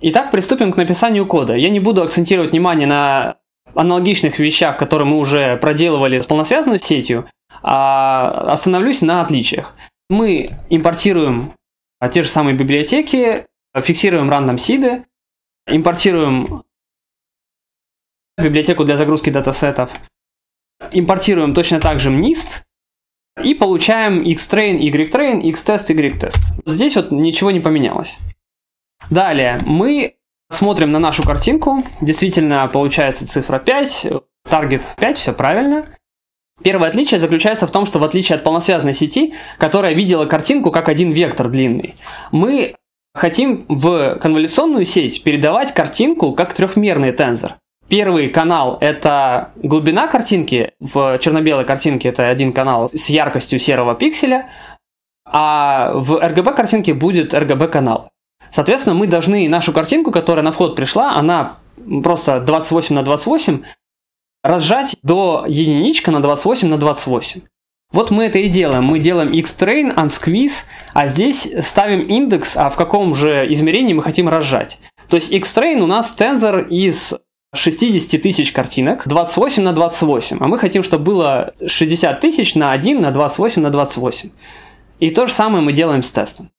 Итак, приступим к написанию кода. Я не буду акцентировать внимание на аналогичных вещах, которые мы уже проделывали с полносвязанной сетью, а остановлюсь на отличиях. Мы импортируем а, те же самые библиотеки, фиксируем рандом сиды, импортируем библиотеку для загрузки датасетов, импортируем точно так же MNIST и получаем xtrain, ytrain, xtest, ytest. Здесь вот ничего не поменялось. Далее, мы смотрим на нашу картинку. Действительно, получается цифра 5, таргет 5, все правильно. Первое отличие заключается в том, что в отличие от полносвязной сети, которая видела картинку как один вектор длинный, мы хотим в конволюционную сеть передавать картинку как трехмерный тензор. Первый канал – это глубина картинки, в черно-белой картинке это один канал с яркостью серого пикселя, а в RGB картинке будет RGB канал. Соответственно, мы должны нашу картинку, которая на вход пришла, она просто 28 на 28, разжать до единичка на 28 на 28. Вот мы это и делаем. Мы делаем xtrain, unsqueeze, а здесь ставим индекс, а в каком же измерении мы хотим разжать. То есть xtrain у нас тензор из 60 тысяч картинок 28 на 28, а мы хотим, чтобы было 60 тысяч на 1 на 28 на 28. И то же самое мы делаем с тестом.